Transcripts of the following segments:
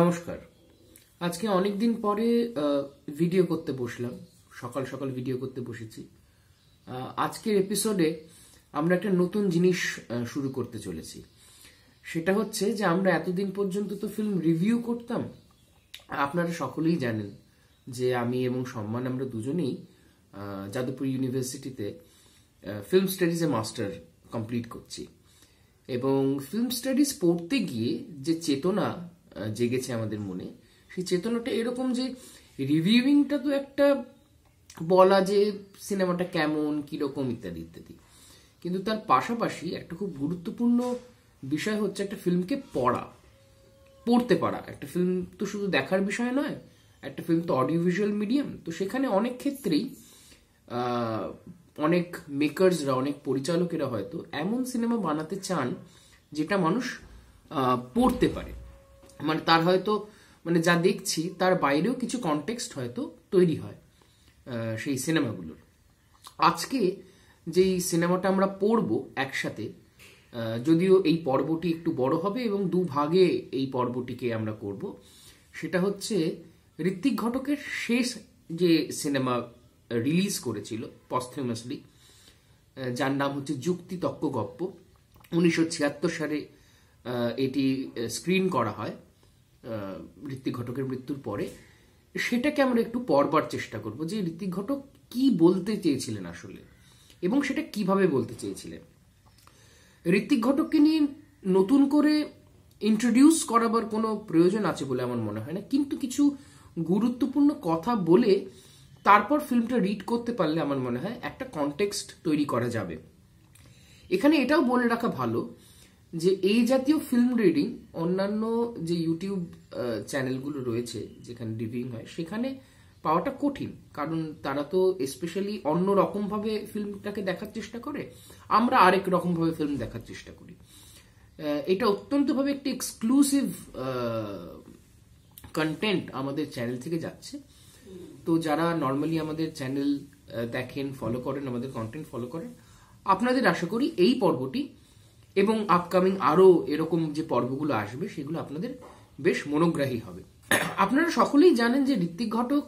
নমস্কার আজকে অনেক দিন পরে ভিডিও করতে বসলাম সকাল সকাল ভিডিও করতে বসেছি আজকের এপিসোডে আমরা একটা নতুন জিনিস শুরু করতে চলেছি সেটা হচ্ছে যে আমরা এতদিন পর্যন্ত তো ফিল্ম রিভিউ করতাম আপনারা সকলেই জানেন যে আমি এবং সম্মান আমরা দুজনেই যাদবপুর ইউনিভার্সিটিতে ফিল্ম স্টাডিজে মাস্টার কমপ্লিট করছি এবং ফিল্ম স্টাডিজ পড়তে গিয়ে যে চেতনা জেগেছে আমাদের মনে সেই চেতনাটা এরকম যে রিভিউইংটা তো একটা বলা যে সিনেমাটা কেমন কীরকম ইত্যাদি ইত্যাদি কিন্তু তার পাশাপাশি একটা খুব গুরুত্বপূর্ণ বিষয় হচ্ছে একটা ফিল্মকে পড়া পড়তে পারা একটা ফিল্ম তো শুধু দেখার বিষয় নয় একটা ফিল্ম তো অডিও ভিজুয়াল মিডিয়াম তো সেখানে অনেক ক্ষেত্রেই অনেক মেকার্সরা অনেক পরিচালকেরা হয়তো এমন সিনেমা বানাতে চান যেটা মানুষ পড়তে পারে মানে তার হয়তো মানে যা দেখছি তার বাইরেও কিছু কনটেক্সট হয়তো তৈরি হয় সেই সিনেমাগুলোর আজকে যেই সিনেমাটা আমরা পড়ব একসাথে যদিও এই পর্বটি একটু বড় হবে এবং দু ভাগে এই পর্বটিকে আমরা করব সেটা হচ্ছে ঋত্বিক ঘটকের শেষ যে সিনেমা রিলিজ করেছিল পস্থিউমাসলি যার নাম হচ্ছে যুক্তি তক্ক গপ্প উনিশশো সালে এটি স্ক্রিন করা হয় ঋত্বিক ঘটকের মৃত্যুর পরে সেটাকে আমরা একটু পড়বার চেষ্টা করব যে ঋত্বিক ঘটক কি বলতে চেয়েছিলেন আসলে এবং সেটা কিভাবে বলতে চেয়েছিলেন ঋত্বিক ঘটককে নিয়ে নতুন করে ইন্ট্রোডিউস করাবার কোনো প্রয়োজন আছে বলে আমার মনে হয় না কিন্তু কিছু গুরুত্বপূর্ণ কথা বলে তারপর ফিল্মটা রিড করতে পারলে আমার মনে হয় একটা কনটেক্সট তৈরি করা যাবে এখানে এটাও বলে রাখা ভালো যে এই জাতীয় ফিল্ম রিডিং অন্যান্য যে ইউটিউব চ্যানেলগুলো রয়েছে যেখানে রিভিউং হয় সেখানে পাওয়াটা কঠিন কারণ তারা তো স্পেশালি অন্য রকমভাবে ফিল্মটাকে দেখার চেষ্টা করে আমরা আরেক রকমভাবে ফিল্ম দেখার চেষ্টা করি এটা অত্যন্তভাবে একটি এক্সক্লুসিভ কন্টেন্ট আমাদের চ্যানেল থেকে যাচ্ছে তো যারা নর্মালি আমাদের চ্যানেল দেখেন ফলো করেন আমাদের কন্টেন্ট ফলো করেন আপনাদের আশা করি এই পর্বটি এবং আপকামিং আরও এরকম যে পর্বগুলো আসবে সেগুলো আপনাদের বেশ মনোগ্রাহী হবে আপনারা সকলেই জানেন যে ঋত্বিক ঘটক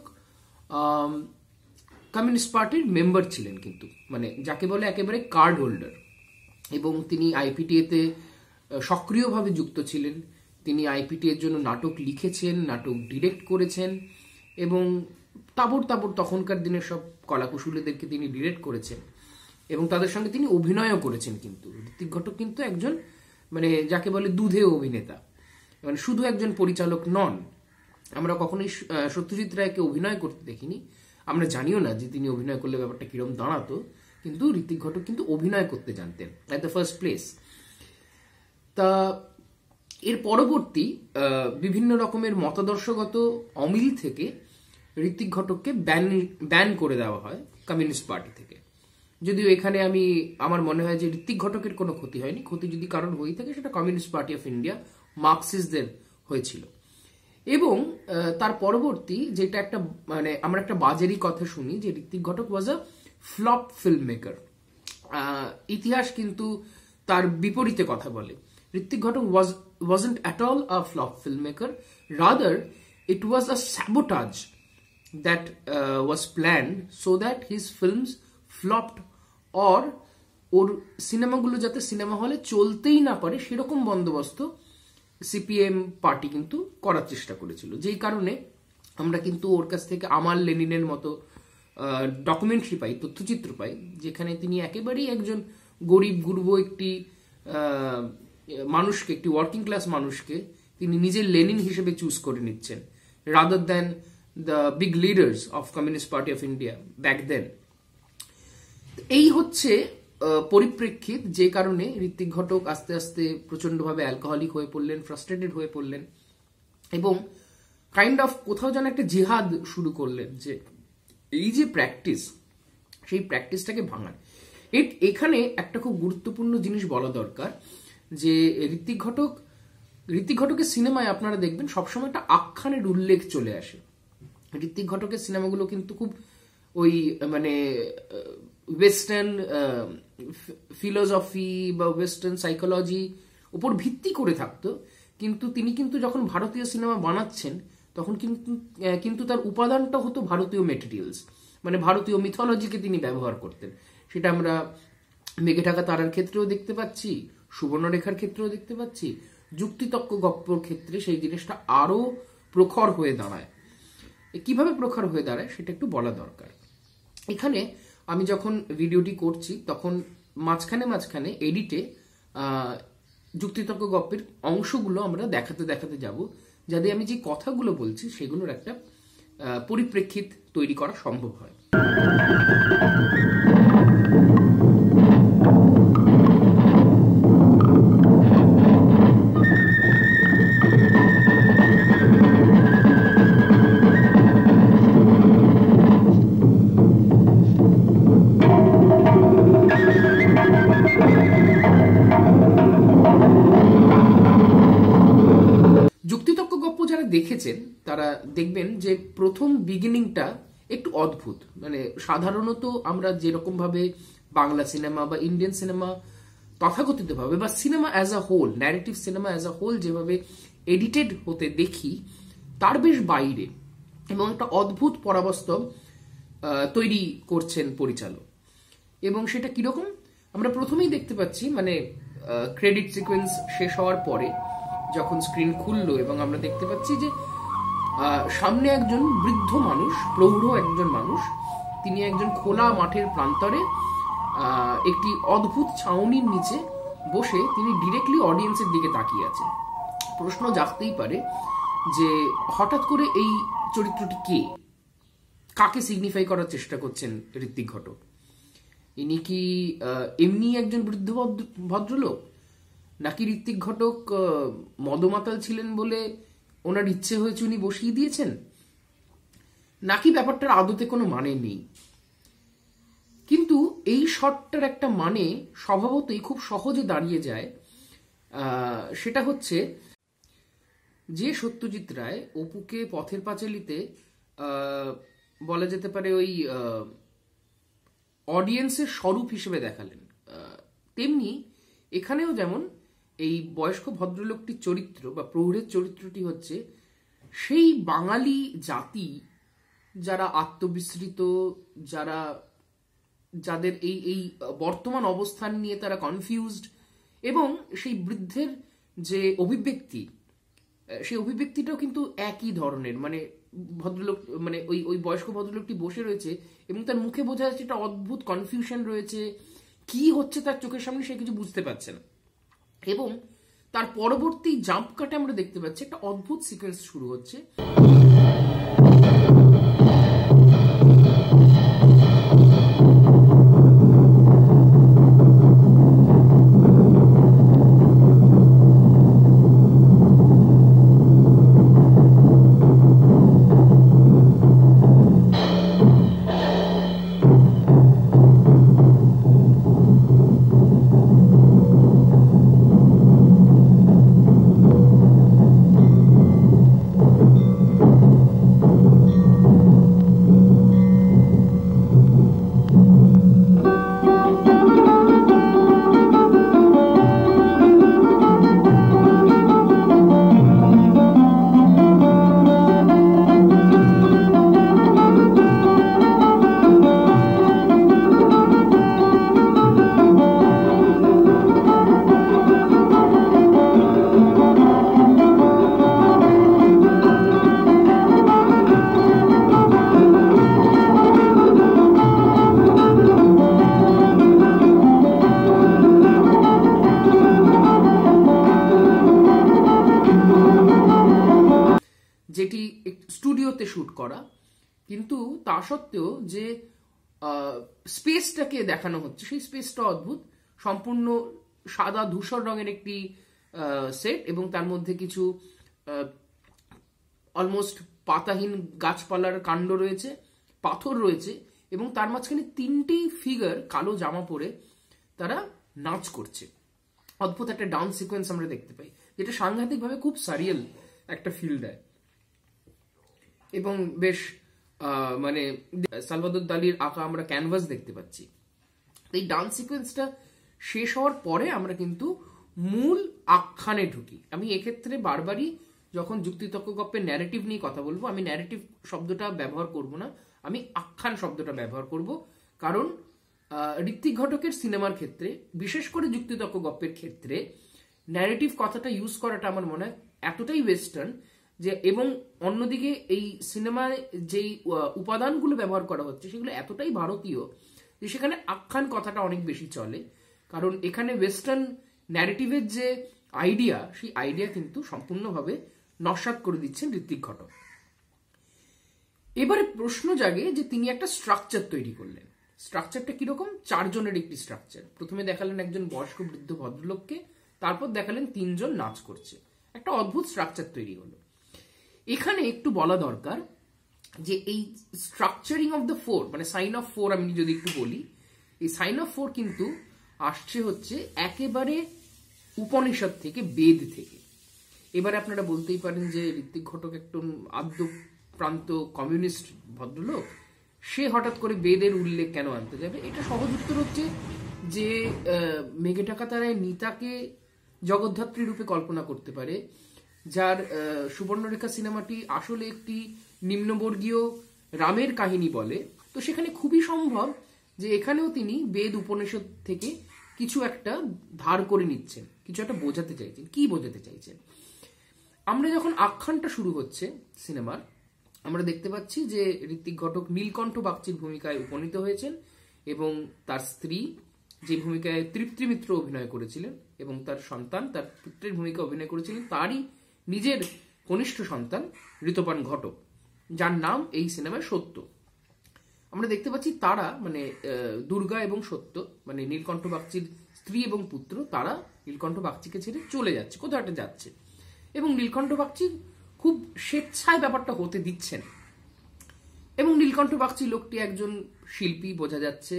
কমিউনিস্ট পার্টির মেম্বার ছিলেন কিন্তু মানে যাকে বলে একেবারে কার্ড হোল্ডার এবং তিনি আইপিটিএতে সক্রিয়ভাবে যুক্ত ছিলেন তিনি আইপিটি এর জন্য নাটক লিখেছেন নাটক ডিরেক্ট করেছেন এবং তাবর তাবর তখনকার দিনের সব কলাকুশলীদেরকে তিনি ডিরেক্ট করেছেন এবং তাদের সঙ্গে তিনি অভিনয়ও করেছেন কিন্তু ঋত্বিক ঘটক কিন্তু একজন মানে যাকে বলে দুধে অভিনেতা মানে শুধু একজন পরিচালক নন আমরা কখনোই সত্যজিৎ রায়কে অভিনয় করতে দেখিনি আমরা জানিও না যে তিনি অভিনয় করলে ব্যাপারটা কিরম দাঁড়াতো কিন্তু ঋত্বিক ঘটক কিন্তু অভিনয় করতে জানতেন অ্যাট দ্য ফার্স্ট প্লেস তা এর পরবর্তী বিভিন্ন রকমের মতাদর্শগত অমিল থেকে ঋত্বিক ঘটককে ব্যান ব্যান করে দেওয়া হয় কমিউনিস্ট পার্টি থেকে যদিও এখানে আমি আমার মনে হয় যে ঋত্বিক ঘটকের কোনো ক্ষতি হয়নি ক্ষতি যদি কারণ হয়ে থাকে সেটা কমিউনিস্ট পার্টি অফ ইন্ডিয়া মার্কসিস্টদের হয়েছিল এবং তার পরবর্তী যেটা একটা মানে আমরা একটা বাজেরই কথা শুনি যে Ritwik Ghatak was a flop film maker ইতিহাস কিন্তু তার বিপরীতে কথা বলে Ritwik Ghatak was was at all a flop film maker rather it was a sabotage that was plan so that his films flopped or ওর সিনেমাগুলো যাতে সিনেমা হলে চলতেই না পারে সেরকম বন্দোবস্ত সিপিএম পার্টি কিন্তু করার চেষ্টা করেছিল যেই কারণে আমরা কিন্তু ওর কাছ থেকে আমার লেনিনের মতো ডকুমেন্টারি পাই তথ্যচিত্র পাই যেখানে তিনি একেবারেই একজন গরিব গুরব একটি মানুষকে একটি ওয়ার্কিং ক্লাস মানুষকে তিনি নিজের লেনিন হিসেবে চুজ করে নিচ্ছেন rather then the big leaders of communist party of India back then এই হচ্ছে পরিপ্রেক্ষিত যে কারণে ঋত্বিক ঘটক আস্তে আস্তে প্রচণ্ডভাবে অ্যালকোহলিক হয়ে পড়লেন ফ্রাস্ট্রেটেড হয়ে পড়লেন এবং কাইন্ড অফ কোথাও যেন একটা জিহাদ শুরু করলেন যে এই যে প্র্যাকটিস সেই প্র্যাকটিসটাকে ভাঙার এখানে একটা খুব গুরুত্বপূর্ণ জিনিস বলা দরকার যে ঋত্বিক ঘটক ঋত্বিক ঘটকের সিনেমায় আপনারা দেখবেন সবসময় একটা আখ্যানের উল্লেখ চলে আসে ঋত্বিক ঘটকের সিনেমাগুলো কিন্তু খুব ওই মানে ওয়েস্টার্ন ফিলোসফি বা ওয়েস্টার্ন সাইকোলজি উপর ভিত্তি করে থাকতো কিন্তু তিনি কিন্তু যখন ভারতীয় সিনেমা বানাচ্ছেন তখন কিন্তু কিন্তু তার উপাদানটা হতো ভারতীয় মেটেরিয়ালস মানে ভারতীয় মিথোলজিকে তিনি ব্যবহার করতেন সেটা আমরা মেঘে ঢাকা তারার ক্ষেত্রেও দেখতে পাচ্ছি সুবর্ণরেখার ক্ষেত্রেও দেখতে পাচ্ছি যুক্তিতক্ক গপ্পর ক্ষেত্রে সেই জিনিসটা আরও প্রখর হয়ে দাঁড়ায় কিভাবে প্রখর হয়ে দাঁড়ায় সেটা একটু বলা দরকার এখানে আমি যখন ভিডিওটি করছি তখন মাঝখানে মাঝখানে এডিটে যুক্তিতর্ক গপ্পের অংশগুলো আমরা দেখাতে দেখাতে যাব যাতে আমি যে কথাগুলো বলছি সেগুলোর একটা পরিপ্রেক্ষিত তৈরি করা সম্ভব হয় প্রথম বিগিনিংটা একটু অদ্ভুত মানে সাধারণত আমরা যেরকমভাবে বাংলা সিনেমা বা ইন্ডিয়ান সিনেমা তথাকথিতভাবে বা cinema as a whole narrative cinema as a whole যেভাবে এডিটেড হতে দেখি তার বেশ বাইরে এবং একটা অদ্ভুত পরাবস্তব তৈরি করছেন পরিচালক এবং সেটা কিরকম আমরা প্রথমেই দেখতে পাচ্ছি মানে ক্রেডিট সিকোয়েন্স শেষ হওয়ার পরে যখন স্ক্রিন খুললো এবং আমরা দেখতে পাচ্ছি যে সামনে একজন বৃদ্ধ মানুষ প্রৌঢ় একজন মানুষ তিনি একজন খোলা মাঠের প্রান্তরে একটি অদ্ভুত ছাউনির নিচে বসে তিনি ডিরেক্টলি অডিয়েন্সের দিকে তাকিয়ে আছেন প্রশ্ন জাগতেই পারে যে হঠাৎ করে এই চরিত্রটি কে কাকে সিগনিফাই করার চেষ্টা করছেন ঋত্বিক ঘটক ইনি কি এমনি একজন বৃদ্ধ ভদ্রলোক নাকি ঋত্বিক ঘটক মদমাতাল ছিলেন বলে ওনার ইচ্ছে হয়েছে উনি বসিয়ে দিয়েছেন নাকি ব্যাপারটার আদতে কোনো মানে নেই কিন্তু এই শটটার একটা মানে স্বভাবতই খুব সহজে দাঁড়িয়ে যায় সেটা হচ্ছে যে সত্যজিৎ রায় অপুকে পথের পাঁচালিতে বলা যেতে পারে ওই অডিয়েন্সের স্বরূপ হিসেবে দেখালেন তেমনি এখানেও যেমন এই বয়স্ক ভদ্রলোকটির চরিত্র বা প্রৌঢ়ের চরিত্রটি হচ্ছে সেই বাঙালি জাতি যারা আত্মবিস্মৃত যারা যাদের এই এই বর্তমান অবস্থান নিয়ে তারা কনফিউজড এবং সেই বৃদ্ধের যে অভিব্যক্তি সেই অভিব্যক্তিটাও কিন্তু একই ধরনের মানে ভদ্রলোক মানে ওই ওই বয়স্ক ভদ্রলোকটি বসে রয়েছে এবং তার মুখে বোঝা যাচ্ছে একটা অদ্ভুত কনফিউশন রয়েছে কি হচ্ছে তার চোখের সামনে সে কিছু বুঝতে পারছে না এবং তার পরবর্তী জাম্প কাটে আমরা দেখতে পাচ্ছি একটা অদ্ভুত সিকোয়েন্স শুরু হচ্ছে শ্যুট করা কিন্তু তা সত্ত্বেও যে স্পেসটাকে দেখানো হচ্ছে সেই স্পেসটা অদ্ভুত সম্পূর্ণ সাদা ধূসর রঙের একটি সেট এবং তার মধ্যে কিছু অলমোস্ট পাতাহীন গাছপালার কাণ্ড রয়েছে পাথর রয়েছে এবং তার মাঝখানে তিনটি ফিগার কালো জামা পরে তারা নাচ করছে অদ্ভুত একটা ডান্স সিকোয়েন্স আমরা দেখতে পাই যেটা সাংঘাতিকভাবে খুব সারিয়াল একটা ফিল দেয় এবং বেশ মানে সালভাদর দালির আঁকা আমরা ক্যানভাস দেখতে পাচ্ছি এই ডান্স সিকোয়েন্সটা শেষ হওয়ার পরে আমরা কিন্তু মূল আখ্যানে ঢুকি আমি এক্ষেত্রে বারবারই যখন যুক্তিতক্ক গপ্পের ন্যারেটিভ নিয়ে কথা বলবো আমি ন্যারেটিভ শব্দটা ব্যবহার করব না আমি আখ্যান শব্দটা ব্যবহার করব কারণ ঋত্বিক ঘটকের সিনেমার ক্ষেত্রে বিশেষ করে যুক্তিতক্ক গপ্পের ক্ষেত্রে ন্যারেটিভ কথাটা ইউজ করাটা আমার মনে হয় এতটাই ওয়েস্টার্ন যে এবং অন্যদিকে এই সিনেমায় যেই উপাদানগুলো ব্যবহার করা হচ্ছে সেগুলো এতটাই ভারতীয় যে সেখানে আখ্যান কথাটা অনেক বেশি চলে কারণ এখানে ওয়েস্টার্ন ন্যারেটিভের যে আইডিয়া সেই আইডিয়া কিন্তু সম্পূর্ণভাবে নস্বাত করে দিচ্ছেন ঋত্বিক ঘটক এবারে প্রশ্ন জাগে যে তিনি একটা স্ট্রাকচার তৈরি করলেন স্ট্রাকচারটা কিরকম চারজনের একটি স্ট্রাকচার প্রথমে দেখালেন একজন বয়স্ক বৃদ্ধ ভদ্রলোককে তারপর দেখালেন তিনজন নাচ করছে একটা অদ্ভুত স্ট্রাকচার তৈরি হলো এখানে একটু বলা দরকার যে এই স্ট্রাকচারিং অফ দ্য ফোর মানে সাইন অফ ফোর আমি যদি একটু বলি এই সাইন অফ ফোর কিন্তু আসছে হচ্ছে একেবারে উপনিষদ থেকে বেদ থেকে এবারে আপনারা বলতেই পারেন যে ঋত্বিক ঘটক একটা আদ্য প্রান্ত কমিউনিস্ট ভদ্রলোক সে হঠাৎ করে বেদের উল্লেখ কেন আনতে যাবে এটা সহজ উত্তর হচ্ছে যে মেঘে টাকা তারায় নিতাকে জগদ্ধাত্রী রূপে কল্পনা করতে পারে যার সুবর্ণরেখা সিনেমাটি আসলে একটি নিম্নবর্গীয় রামের কাহিনী বলে তো সেখানে খুবই সম্ভব যে এখানেও তিনি বেদ উপনিষদ থেকে কিছু একটা ধার করে নিচ্ছেন কিছু একটা বোঝাতে চাইছেন কি বোঝাতে চাইছেন আমরা যখন আখ্যানটা শুরু হচ্ছে সিনেমার আমরা দেখতে পাচ্ছি যে ঋত্বিক ঘটক নীলকণ্ঠ বাগচির ভূমিকায় উপনীত হয়েছেন এবং তার স্ত্রী যে ভূমিকায় তৃপ্তি মিত্র অভিনয় করেছিলেন এবং তার সন্তান তার পুত্রের ভূমিকা অভিনয় করেছিলেন তারই নিজের কনিষ্ঠ সন্তান ঋতুপান ঘটক যার নাম এই সিনেমায় সত্য আমরা দেখতে পাচ্ছি তারা মানে দুর্গা এবং সত্য মানে নীলকণ্ঠ বাগচির স্ত্রী এবং পুত্র তারা নীলকণ্ঠ বাগচিকে ছেড়ে চলে যাচ্ছে কোথাও একটা যাচ্ছে এবং নীলকণ্ঠ বাগচি খুব স্বেচ্ছায় ব্যাপারটা হতে দিচ্ছেন এবং নীলকণ্ঠ বাগচি লোকটি একজন শিল্পী বোঝা যাচ্ছে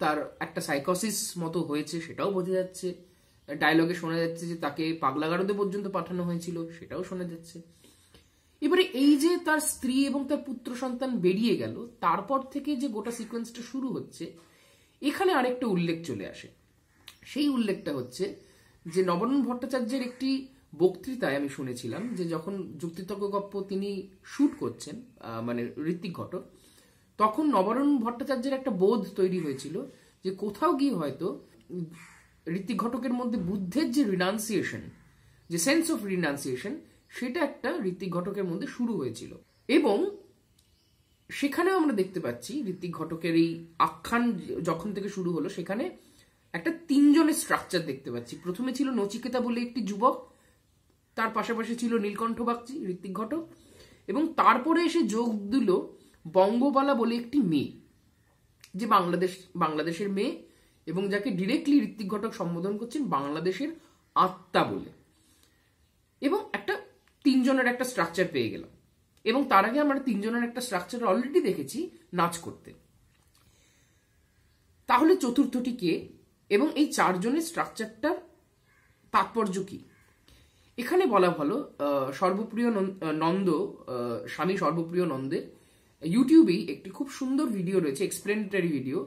তার একটা সাইকোসিস মতো হয়েছে সেটাও বোঝা যাচ্ছে ডায়লগে শোনা যাচ্ছে যে তাকে পাগলাগারদে পর্যন্ত পাঠানো হয়েছিল সেটাও শোনা যাচ্ছে এবারে এই যে তার স্ত্রী এবং তার পুত্র সন্তান বেরিয়ে গেল তারপর থেকে যে গোটা সিকোয়েন্সটা শুরু হচ্ছে এখানে আরেকটা উল্লেখ চলে আসে সেই উল্লেখটা হচ্ছে যে নবরণ ভট্টাচার্যের একটি বক্তৃতায় আমি শুনেছিলাম যে যখন যুক্তিতর্ক গপ্প তিনি শুট করছেন মানে ঋত্বিক ঘটক তখন নবরণ ভট্টাচার্যের একটা বোধ তৈরি হয়েছিল যে কোথাও গিয়ে হয়তো ঋত্বিক ঘটকের মধ্যে বুদ্ধের যে রিনান্সিয়েশন যে সেন্স অফ রিনান্সিয়েশন সেটা একটা ঋত্বিক ঘটকের মধ্যে শুরু হয়েছিল এবং সেখানে আমরা দেখতে পাচ্ছি ঋত্বিক ঘটকের এই আখ্যান যখন থেকে শুরু হলো সেখানে একটা তিনজনের স্ট্রাকচার দেখতে পাচ্ছি প্রথমে ছিল নচিকেতা বলে একটি যুবক তার পাশাপাশি ছিল নীলকণ্ঠ বাগচি ঋত্বিক ঘটক এবং তারপরে এসে যোগ দিল বঙ্গবালা বলে একটি মেয়ে যে বাংলাদেশ বাংলাদেশের মেয়ে এবং যাকে ডিরেক্টলি ঋত্বিক ঘটক সম্বোধন করছেন বাংলাদেশের আত্মা বলে এবং একটা তিনজনের একটা স্ট্রাকচার পেয়ে গেলাম এবং তার আগে আমরা তিনজনের একটা স্ট্রাকচার অলরেডি দেখেছি নাচ করতে তাহলে চতুর্থটি কে এবং এই চারজনের স্ট্রাকচারটার তাৎপর্য কি এখানে বলা ভালো সর্বপ্রিয় নন্দ স্বামী সর্বপ্রিয় নন্দের ইউটিউবেই একটি খুব সুন্দর ভিডিও রয়েছে এক্সপ্লেনেটারি ভিডিও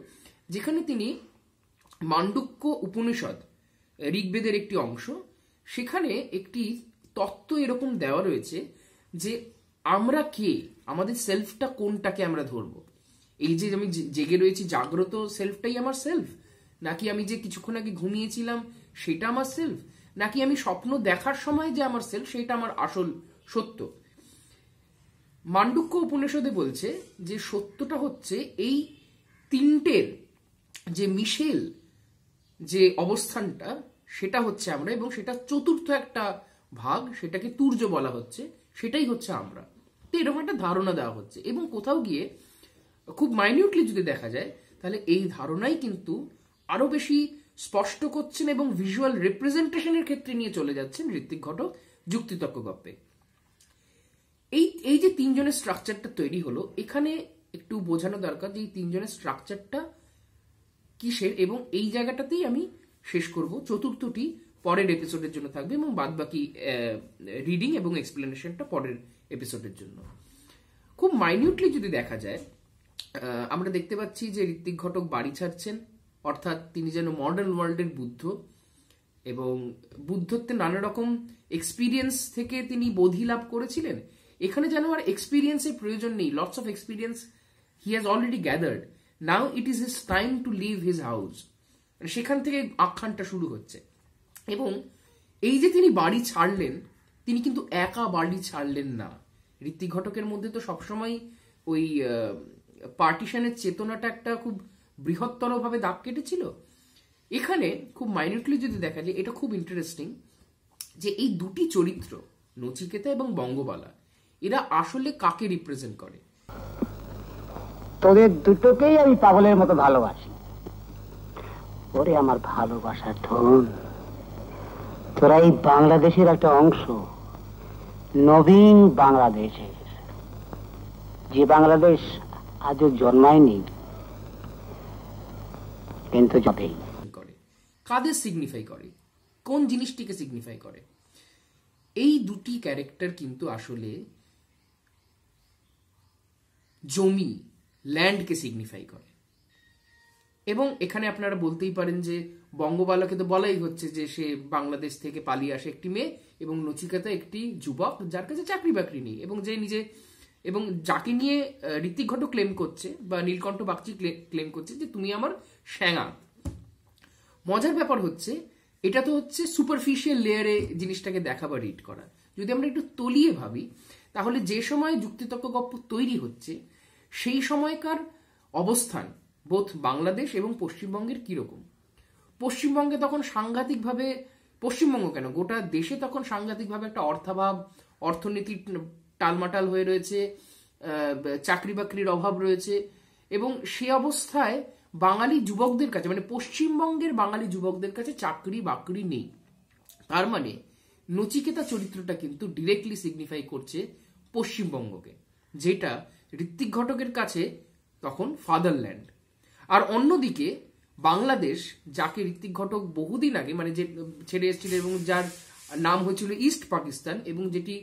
যেখানে তিনি মান্ডুক্য উপনিষদ ঋগ্বেদের একটি অংশ সেখানে একটি তত্ত্ব এরকম দেওয়া রয়েছে যে আমরা কে আমাদের সেলফটা কোনটাকে আমরা ধরব এই যে আমি জেগে রয়েছি জাগ্রত সেলফটাই আমার সেলফ নাকি আমি যে কিছুক্ষণ আগে ঘুমিয়েছিলাম সেটা আমার সেলফ নাকি আমি স্বপ্ন দেখার সময় যে আমার সেলফ সেটা আমার আসল সত্য মান্ডুক্য উপনিষদে বলছে যে সত্যটা হচ্ছে এই তিনটের যে মিশেল যে অবস্থানটা সেটা হচ্ছে আমরা এবং সেটা চতুর্থ একটা ভাগ সেটাকে তুর্য বলা হচ্ছে সেটাই হচ্ছে আমরা তো এরকম একটা ধারণা দেওয়া হচ্ছে এবং কোথাও গিয়ে খুব মাইনিউটলি যদি দেখা যায় তাহলে এই ধারণাই কিন্তু আরও বেশি স্পষ্ট করছেন এবং ভিজুয়াল রিপ্রেজেন্টেশনের ক্ষেত্রে নিয়ে চলে যাচ্ছেন ঋত্বিক ঘটক যুক্তিতক্ক গপ্পে এই এই যে তিনজনের স্ট্রাকচারটা তৈরি হলো এখানে একটু বোঝানো দরকার যে এই তিনজনের স্ট্রাকচারটা কিসের এবং এই জায়গাটাতেই আমি শেষ করব চতুর্থটি পরের এপিসোডের জন্য থাকবে এবং বাদ বাকি রিডিং এবং এক্সপ্লেনেশনটা পরের এপিসোডের জন্য খুব মাইনিউটলি যদি দেখা যায় আমরা দেখতে পাচ্ছি যে ঋত্বিক ঘটক বাড়ি ছাড়ছেন অর্থাৎ তিনি যেন মডার্ন ওয়ার্ল্ডের বুদ্ধ এবং বুদ্ধত্বে নানা রকম এক্সপিরিয়েন্স থেকে তিনি বোধি লাভ করেছিলেন এখানে যেন আর এক্সপিরিয়েন্সের প্রয়োজন নেই lots of experience he has already gathered now it is his time to leave his house সেখান থেকে আখ্যানটা শুরু হচ্ছে এবং এই যে তিনি বাড়ি ছাড়লেন তিনি কিন্তু একা বাড়ি ছাড়লেন না ঋত্বিক ঘটকের মধ্যে তো সবসময় ওই পার্টিশনের চেতনাটা একটা খুব বৃহত্তরভাবে দাগ কেটেছিল এখানে খুব মাইনিউটলি যদি দেখা যায় এটা খুব ইন্টারেস্টিং যে এই দুটি চরিত্র নচিকেতা এবং বঙ্গবালা এরা আসলে কাকে রিপ্রেজেন্ট করে তোদের দুটোকেই আমি পাগলের মতো ভালোবাসি ওরে আমার ভালোবাসার ধন তোরা এই বাংলাদেশের একটা অংশ নবীন বাংলাদেশের যে বাংলাদেশ আজও জন্মায়নি কিন্তু যতই করে কাদের সিগনিফাই করে কোন জিনিসটিকে সিগনিফাই করে এই দুটি ক্যারেক্টার কিন্তু আসলে জমি ল্যান্ডকে সিগনিফাই করে এবং এখানে আপনারা বলতেই পারেন যে বঙ্গবালাকে তো বলাই হচ্ছে যে সে বাংলাদেশ থেকে পালিয়ে আসে একটি মেয়ে এবং নচিকেতা একটি যুবক যার কাছে চাকরি বাকরি নেই এবং যে নিজে এবং যাকে নিয়ে ঋত্বিক ঘট ক্লেম করছে বা নীলকণ্ঠ বাগচি ক্লেম করছে যে তুমি আমার শ্যাঙা মজার ব্যাপার হচ্ছে এটা তো হচ্ছে সুপারফিশিয়াল লেয়ারে জিনিসটাকে দেখা বা রিড করা যদি আমরা একটু তলিয়ে ভাবি তাহলে যে সময় যুক্তিতর্ক গপ্প তৈরি হচ্ছে সেই সময়কার অবস্থান বোধ বাংলাদেশ এবং পশ্চিমবঙ্গের কীরকম পশ্চিমবঙ্গে তখন সাংঘাতিকভাবে পশ্চিমবঙ্গ কেন গোটা দেশে তখন সাংঘাতিকভাবে একটা অর্থাভাব অর্থনীতির টালমাটাল হয়ে রয়েছে চাকরি বাকরির অভাব রয়েছে এবং সে অবস্থায় বাঙালি যুবকদের কাছে মানে পশ্চিমবঙ্গের বাঙালি যুবকদের কাছে চাকরি বাকরি নেই তার মানে নচিকেতা চরিত্রটা কিন্তু ডিরেক্টলি সিগনিফাই করছে পশ্চিমবঙ্গকে যেটা ঋত্বিক ঘটকের কাছে তখন ফাদারল্যান্ড আর অন্যদিকে বাংলাদেশ যাকে ঋত্বিক ঘটক বহুদিন আগে মানে যে ছেড়ে এসেছিল এবং যার নাম হয়েছিল ইস্ট পাকিস্তান এবং যেটি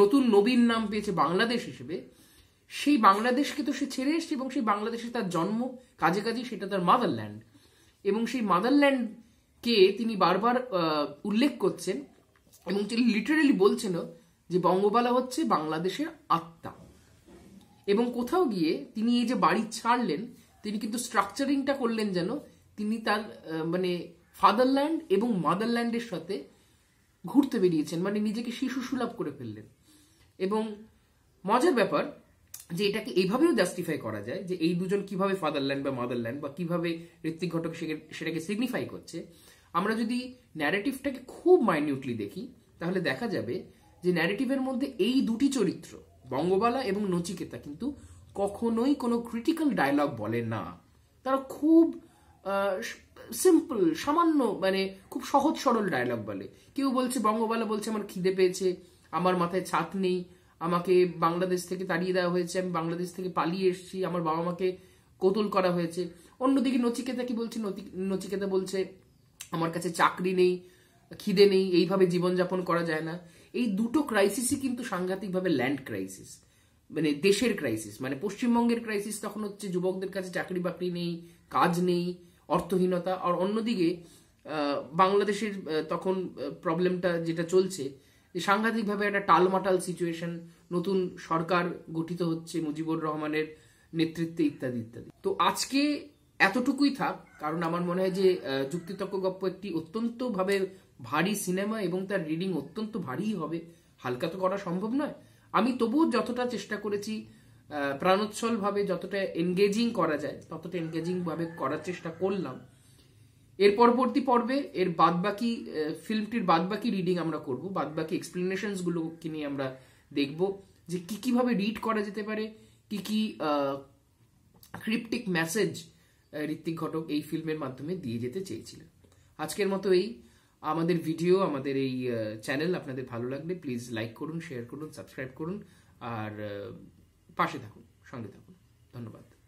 নতুন নবীন নাম পেয়েছে বাংলাদেশ হিসেবে সেই বাংলাদেশকে তো সে ছেড়ে এসছে এবং সেই বাংলাদেশে তার জন্ম কাজে কাজে সেটা তার মাদারল্যান্ড এবং সেই মাদারল্যান্ডকে তিনি বারবার উল্লেখ করছেন এবং তিনি লিটারেলি বলছেন যে বঙ্গবালা হচ্ছে বাংলাদেশের আত্মা এবং কোথাও গিয়ে তিনি এই যে বাড়ি ছাড়লেন তিনি কিন্তু স্ট্রাকচারিংটা করলেন যেন তিনি তার মানে ফাদারল্যান্ড এবং মাদারল্যান্ডের সাথে ঘুরতে বেরিয়েছেন মানে নিজেকে শিশু সুলভ করে ফেললেন এবং মজার ব্যাপার যে এটাকে এইভাবেও জাস্টিফাই করা যায় যে এই দুজন কিভাবে ফাদারল্যান্ড বা মাদারল্যান্ড বা কিভাবে ঋত্বিক ঘটক সেটাকে সিগনিফাই করছে আমরা যদি ন্যারেটিভটাকে খুব মাইনিউটলি দেখি তাহলে দেখা যাবে যে ন্যারেটিভের মধ্যে এই দুটি চরিত্র বঙ্গবালা এবং নচিকেতা কিন্তু কখনোই কোনো ক্রিটিক্যাল ডায়লগ বলে না তারা খুব সিম্পল সামান্য মানে খুব সহজ সরল ডায়লগ বলে কেউ বলছে বঙ্গবালা বলছে আমার খিদে পেয়েছে আমার মাথায় ছাত নেই আমাকে বাংলাদেশ থেকে তাড়িয়ে দেওয়া হয়েছে আমি বাংলাদেশ থেকে পালিয়ে এসেছি আমার বাবা মাকে কোতল করা হয়েছে অন্যদিকে নচিকেতা কি বলছে নচিকেতা বলছে আমার কাছে চাকরি নেই খিদে নেই এইভাবে জীবনযাপন করা যায় না এই দুটো ক্রাইসিসই কিন্তু সাংঘাতিকভাবে ল্যান্ড ক্রাইসিস মানে দেশের ক্রাইসিস মানে পশ্চিমবঙ্গের ক্রাইসিস তখন হচ্ছে যুবকদের কাছে চাকরি বাকরি নেই কাজ নেই অর্থহীনতা আর অন্যদিকে বাংলাদেশের তখন প্রবলেমটা যেটা চলছে যে সাংঘাতিকভাবে একটা টালমাটাল সিচুয়েশন নতুন সরকার গঠিত হচ্ছে মুজিবুর রহমানের নেতৃত্বে ইত্যাদি ইত্যাদি তো আজকে এতটুকুই থাক কারণ আমার মনে হয় যে যুক্তিতর্ক গপ্প একটি অত্যন্তভাবে ভারী সিনেমা এবং তার রিডিং অত্যন্ত ভারী হবে হালকা তো করা সম্ভব নয় আমি তবুও যতটা চেষ্টা করেছি ভাবে যতটা এনগেজিং করা যায় ততটা এনগেজিংভাবে করার চেষ্টা করলাম এর পরবর্তী পর্বে এর বাদবাকি ফিল্মটির বাদবাকি রিডিং আমরা করব বাদবাকি এক্সপ্লেনেশনসগুলোকে নিয়ে আমরা দেখব যে কি কিভাবে রিড করা যেতে পারে কি কি ক্রিপ্টিক মেসেজ ঋত্বিক ঘটক এই ফিল্মের মাধ্যমে দিয়ে যেতে চেয়েছিলেন আজকের মতো এই আমাদের ভিডিও আমাদের এই চ্যানেল আপনাদের ভালো লাগলে প্লিজ লাইক করুন শেয়ার করুন সাবস্ক্রাইব করুন আর পাশে থাকুন সঙ্গে থাকুন ধন্যবাদ